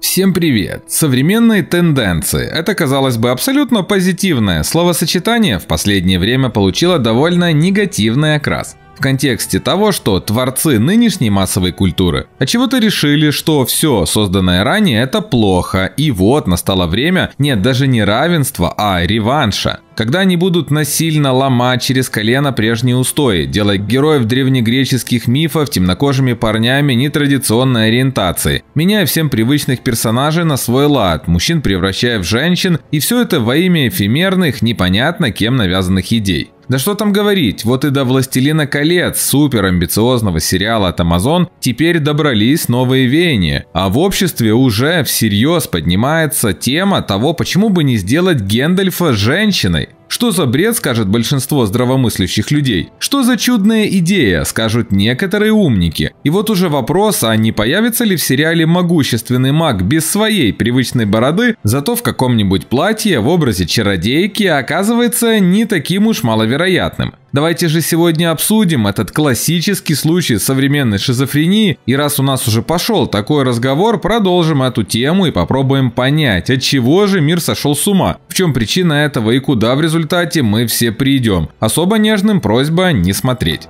Всем привет! Современные тенденции. Это, казалось бы, абсолютно позитивное словосочетание в последнее время получило довольно негативный окрас контексте того, что творцы нынешней массовой культуры отчего то решили, что все созданное ранее это плохо, и вот настало время, нет, даже не равенства, а реванша. Когда они будут насильно ломать через колено прежние устои, делая героев древнегреческих мифов темнокожими парнями нетрадиционной ориентации, меняя всем привычных персонажей на свой лад, мужчин превращая в женщин, и все это во имя эфемерных, непонятно кем навязанных идей. Да что там говорить, вот и до «Властелина колец» суперамбициозного сериала от Amazon теперь добрались новые веяния, а в обществе уже всерьез поднимается тема того, почему бы не сделать Гендальфа женщиной. Что за бред, скажет большинство здравомыслящих людей? Что за чудная идея, скажут некоторые умники? И вот уже вопрос, а не появится ли в сериале могущественный маг без своей привычной бороды, зато в каком-нибудь платье в образе чародейки а оказывается не таким уж маловероятным. Давайте же сегодня обсудим этот классический случай современной шизофрении, и раз у нас уже пошел такой разговор, продолжим эту тему и попробуем понять, от чего же мир сошел с ума, в чем причина этого и куда в результате мы все придем. Особо нежным просьба не смотреть.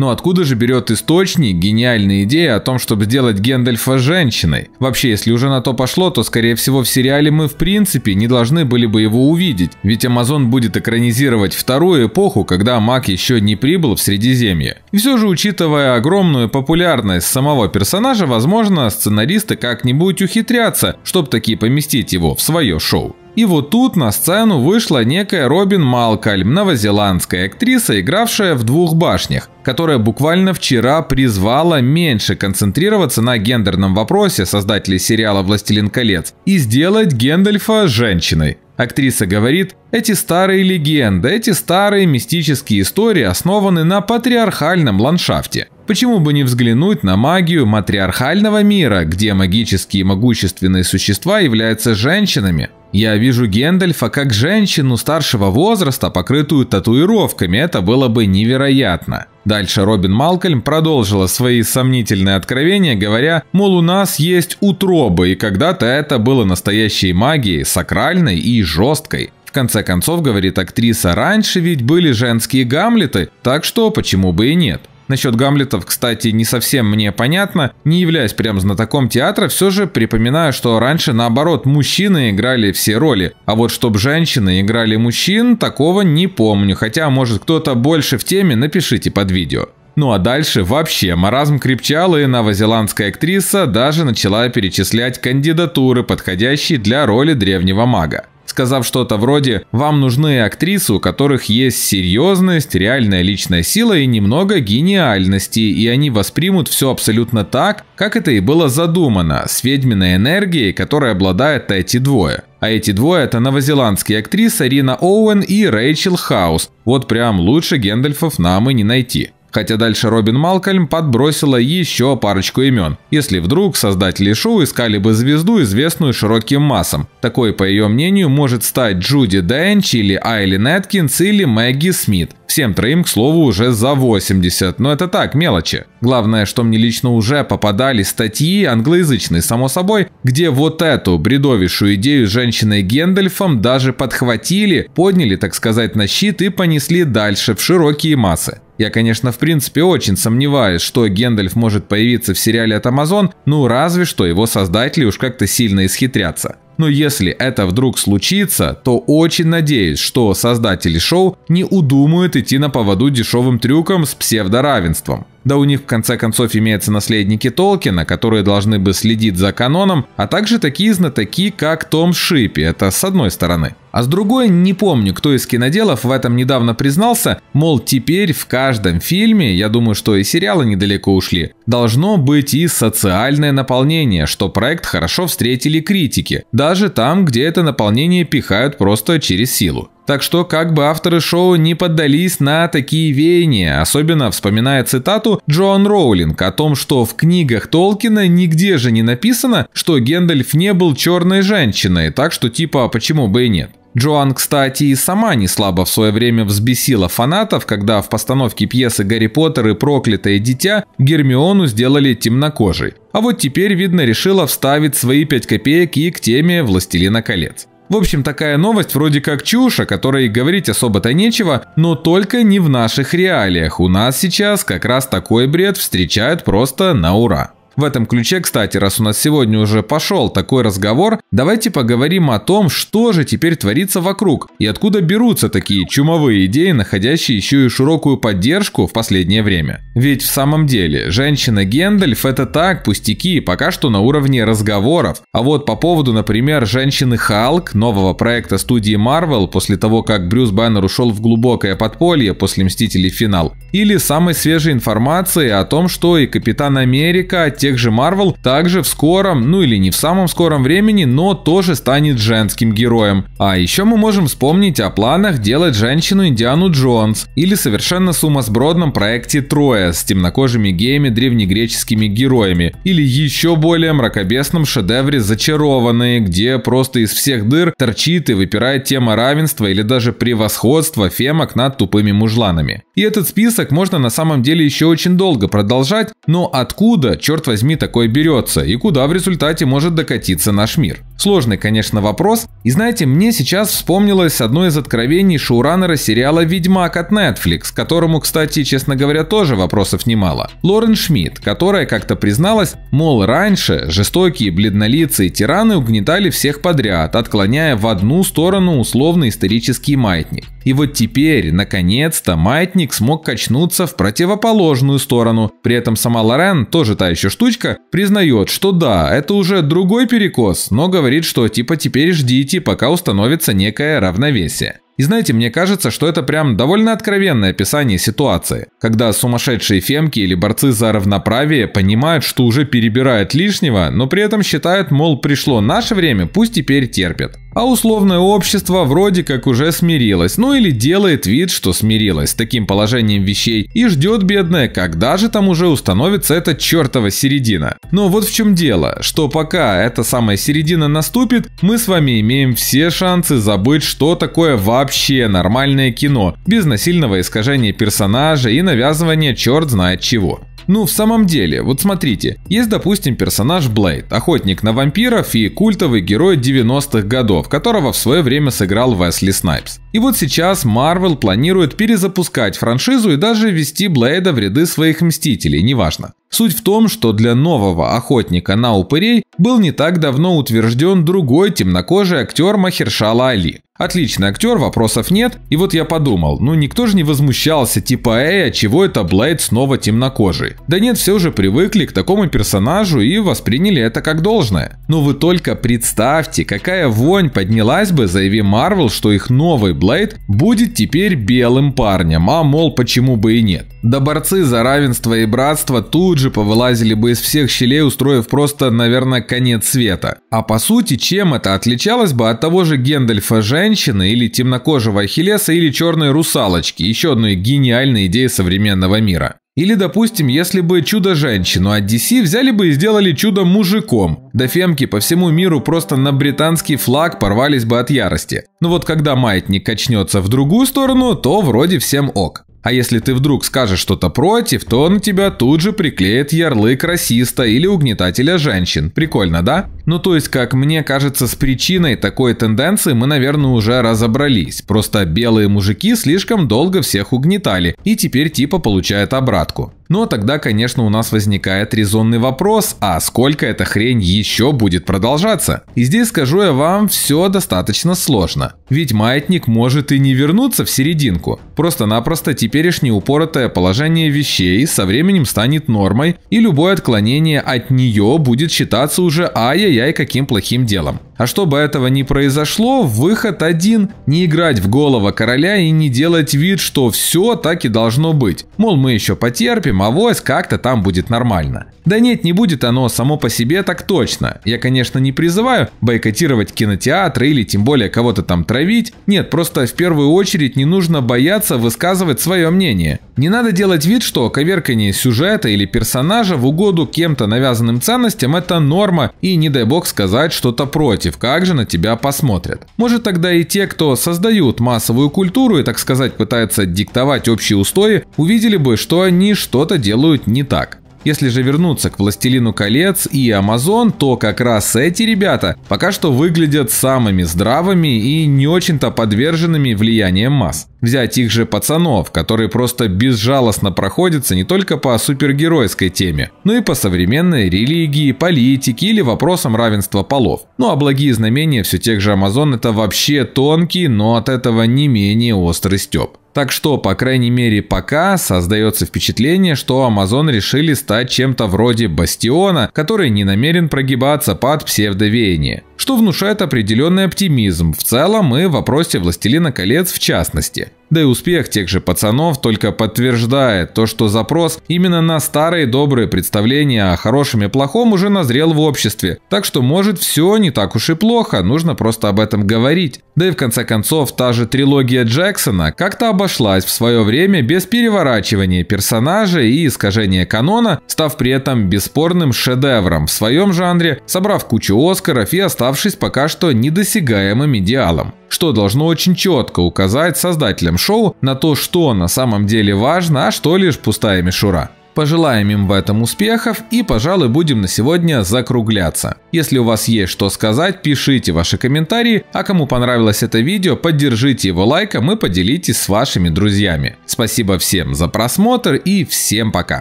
Но ну, откуда же берет источник гениальная идея о том, чтобы сделать Гендальфа женщиной? Вообще, если уже на то пошло, то скорее всего в сериале мы в принципе не должны были бы его увидеть, ведь Амазон будет экранизировать вторую эпоху, когда маг еще не прибыл в Средиземье. И все же, учитывая огромную популярность самого персонажа, возможно, сценаристы как-нибудь ухитрятся, чтобы такие поместить его в свое шоу. И вот тут на сцену вышла некая Робин Малкольм, новозеландская актриса, игравшая в «Двух башнях», которая буквально вчера призвала меньше концентрироваться на гендерном вопросе создателей сериала «Властелин колец» и сделать Гендальфа женщиной. Актриса говорит, эти старые легенды, эти старые мистические истории основаны на патриархальном ландшафте. Почему бы не взглянуть на магию матриархального мира, где магические и могущественные существа являются женщинами? Я вижу Гендальфа как женщину старшего возраста, покрытую татуировками, это было бы невероятно. Дальше Робин Малкольм продолжила свои сомнительные откровения, говоря, мол, у нас есть утробы, и когда-то это было настоящей магией, сакральной и жесткой. В конце концов, говорит актриса, раньше ведь были женские гамлеты, так что почему бы и нет. Насчет Гамлетов, кстати, не совсем мне понятно. Не являясь прям знатоком театра, все же припоминаю, что раньше наоборот мужчины играли все роли. А вот чтобы женщины играли мужчин, такого не помню. Хотя, может, кто-то больше в теме, напишите под видео. Ну а дальше вообще маразм крепчал, и новозеландская актриса даже начала перечислять кандидатуры, подходящие для роли древнего мага сказав что-то вроде «Вам нужны актрисы, у которых есть серьезность, реальная личная сила и немного гениальности, и они воспримут все абсолютно так, как это и было задумано, с ведьминой энергией, которой обладают эти двое». А эти двое – это новозеландские актрисы Рина Оуэн и Рэйчел Хаус. Вот прям лучше Гэндальфов нам и не найти. Хотя дальше Робин Малкольм подбросила еще парочку имен, если вдруг создатели шоу искали бы звезду, известную широким массам. Такой, по ее мнению, может стать Джуди Денч или Айли Неткинс или Мэгги Смит. Всем троим, к слову, уже за 80, но это так, мелочи. Главное, что мне лично уже попадали статьи, англоязычные, само собой, где вот эту бредовишую идею с женщиной Гендельфом даже подхватили, подняли, так сказать, на щит и понесли дальше в широкие массы. Я, конечно, в принципе очень сомневаюсь, что Гендальф может появиться в сериале от Amazon, ну разве что его создатели уж как-то сильно исхитрятся. Но если это вдруг случится, то очень надеюсь, что создатели шоу не удумают идти на поводу дешевым трюком с псевдоравенством. Да у них в конце концов имеются наследники Толкина, которые должны бы следить за каноном, а также такие знатоки, как Том Шипи, это с одной стороны. А с другой, не помню, кто из киноделов в этом недавно признался, мол, теперь в каждом фильме, я думаю, что и сериалы недалеко ушли, должно быть и социальное наполнение, что проект хорошо встретили критики, даже там, где это наполнение пихают просто через силу. Так что как бы авторы шоу не поддались на такие веяния, особенно вспоминая цитату Джоан Роулинг о том, что в книгах Толкина нигде же не написано, что Гендальф не был черной женщиной, так что типа а почему бы и нет. Джоан, кстати, и сама не слабо в свое время взбесила фанатов, когда в постановке пьесы «Гарри Поттер и проклятое дитя» Гермиону сделали темнокожей. А вот теперь, видно, решила вставить свои пять копеек и к теме «Властелина колец». В общем, такая новость вроде как чушь, о которой говорить особо-то нечего, но только не в наших реалиях. У нас сейчас как раз такой бред встречают просто на ура. В этом ключе, кстати, раз у нас сегодня уже пошел такой разговор, давайте поговорим о том, что же теперь творится вокруг и откуда берутся такие чумовые идеи, находящие еще и широкую поддержку в последнее время. Ведь в самом деле, женщина Гендальф это так, пустяки, пока что на уровне разговоров. А вот по поводу, например, женщины Халк, нового проекта студии Marvel, после того, как Брюс Баннер ушел в глубокое подполье после Мстителей Финал, или самой свежей информации о том, что и Капитан Америка, тех же Marvel также в скором, ну или не в самом скором времени, но тоже станет женским героем. А еще мы можем вспомнить о планах делать женщину Индиану Джонс или совершенно сумасбродном проекте Троя с темнокожими геями древнегреческими героями или еще более мракобесном шедевре «Зачарованные», где просто из всех дыр торчит и выпирает тема равенства или даже превосходства фемок над тупыми мужланами. И этот список можно на самом деле еще очень долго продолжать, но откуда, черт возьми, такое берется и куда в результате может докатиться наш мир. Сложный, конечно, вопрос. И знаете, мне сейчас вспомнилось одно из откровений шоураннера сериала «Ведьмак» от Netflix, которому, кстати, честно говоря, тоже вопросов немало. Лорен Шмидт, которая как-то призналась, мол, раньше жестокие бледнолицые тираны угнетали всех подряд, отклоняя в одну сторону условно-исторический маятник. И вот теперь, наконец-то, маятник смог качнуться в противоположную сторону. При этом сама Лорен, тоже та еще штучка, признает, что да, это уже другой перекос, но говорит говорит, что типа теперь ждите, пока установится некое равновесие. И знаете, мне кажется, что это прям довольно откровенное описание ситуации, когда сумасшедшие фемки или борцы за равноправие понимают, что уже перебирают лишнего, но при этом считают, мол, пришло наше время, пусть теперь терпят. А условное общество вроде как уже смирилось, ну или делает вид, что смирилось с таким положением вещей и ждет бедное, когда же там уже установится эта чертова середина. Но вот в чем дело, что пока эта самая середина наступит, мы с вами имеем все шансы забыть, что такое вообще нормальное кино, без насильного искажения персонажа и навязывания черт знает чего. Ну, в самом деле, вот смотрите, есть, допустим, персонаж Блейд, охотник на вампиров и культовый герой 90-х годов, которого в свое время сыграл Весли Снайпс. И вот сейчас Marvel планирует перезапускать франшизу и даже ввести Блейда в ряды своих Мстителей, неважно. Суть в том, что для нового охотника на упырей был не так давно утвержден другой темнокожий актер Махершала Али. Отличный актер, вопросов нет. И вот я подумал, ну никто же не возмущался, типа, эй, а чего это Блейд снова темнокожий? Да нет, все уже привыкли к такому персонажу и восприняли это как должное. Но «Ну, вы только представьте, какая вонь поднялась бы, заяви Марвел, что их новый Блейд будет теперь белым парнем, а мол, почему бы и нет. Да борцы за равенство и братство тут же повылазили бы из всех щелей, устроив просто, наверное, конец света. А по сути, чем это отличалось бы от того же Гендальфа Жень, женщины, или темнокожего Ахиллеса, или черной русалочки, еще одной гениальной идеи современного мира. Или, допустим, если бы чудо-женщину от DC взяли бы и сделали чудо-мужиком, да фемки по всему миру просто на британский флаг порвались бы от ярости. Но вот когда маятник качнется в другую сторону, то вроде всем ок. А если ты вдруг скажешь что-то против, то на тебя тут же приклеит ярлык расиста или угнетателя женщин. Прикольно, да? Ну то есть, как мне кажется, с причиной такой тенденции мы, наверное, уже разобрались. Просто белые мужики слишком долго всех угнетали и теперь типа получают обратку. Но тогда, конечно, у нас возникает резонный вопрос, а сколько эта хрень еще будет продолжаться? И здесь скажу я вам, все достаточно сложно. Ведь маятник может и не вернуться в серединку. Просто-напросто теперешнее упоротое положение вещей со временем станет нормой, и любое отклонение от нее будет считаться уже ай-яй-яй каким плохим делом. А чтобы этого не произошло, выход один – не играть в голова короля и не делать вид, что все так и должно быть. Мол, мы еще потерпим, а вось как-то там будет нормально. Да нет, не будет оно само по себе так точно. Я, конечно, не призываю бойкотировать кинотеатры или тем более кого-то там травить. Нет, просто в первую очередь не нужно бояться высказывать свое мнение. Не надо делать вид, что коверкание сюжета или персонажа в угоду кем-то навязанным ценностям – это норма и не дай бог сказать что-то против против, как же на тебя посмотрят. Может тогда и те, кто создают массовую культуру и, так сказать, пытаются диктовать общие устои, увидели бы, что они что-то делают не так. Если же вернуться к «Властелину колец» и «Амазон», то как раз эти ребята пока что выглядят самыми здравыми и не очень-то подверженными влиянием масс. Взять их же пацанов, которые просто безжалостно проходятся не только по супергеройской теме, но и по современной религии, политике или вопросам равенства полов. Ну а благие знамения все тех же Амазон это вообще тонкий, но от этого не менее острый стёб. Так что, по крайней мере, пока создается впечатление, что Amazon решили стать чем-то вроде бастиона, который не намерен прогибаться под псевдовеяние что внушает определенный оптимизм в целом и в вопросе «Властелина колец» в частности. Да и успех тех же пацанов только подтверждает то, что запрос именно на старые добрые представления о хорошем и плохом уже назрел в обществе. Так что может все не так уж и плохо, нужно просто об этом говорить. Да и в конце концов та же трилогия Джексона как-то обошлась в свое время без переворачивания персонажа и искажения канона, став при этом бесспорным шедевром в своем жанре, собрав кучу Оскаров и оставшихся оказавшись пока что недосягаемым идеалом, что должно очень четко указать создателям шоу на то, что на самом деле важно, а что лишь пустая мишура. Пожелаем им в этом успехов и, пожалуй, будем на сегодня закругляться. Если у вас есть что сказать, пишите ваши комментарии, а кому понравилось это видео, поддержите его лайком и поделитесь с вашими друзьями. Спасибо всем за просмотр и всем пока!